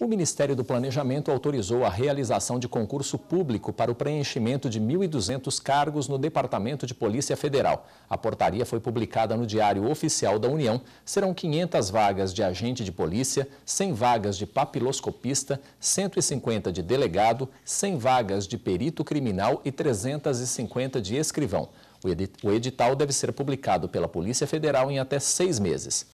O Ministério do Planejamento autorizou a realização de concurso público para o preenchimento de 1.200 cargos no Departamento de Polícia Federal. A portaria foi publicada no Diário Oficial da União. Serão 500 vagas de agente de polícia, 100 vagas de papiloscopista, 150 de delegado, 100 vagas de perito criminal e 350 de escrivão. O edital deve ser publicado pela Polícia Federal em até seis meses.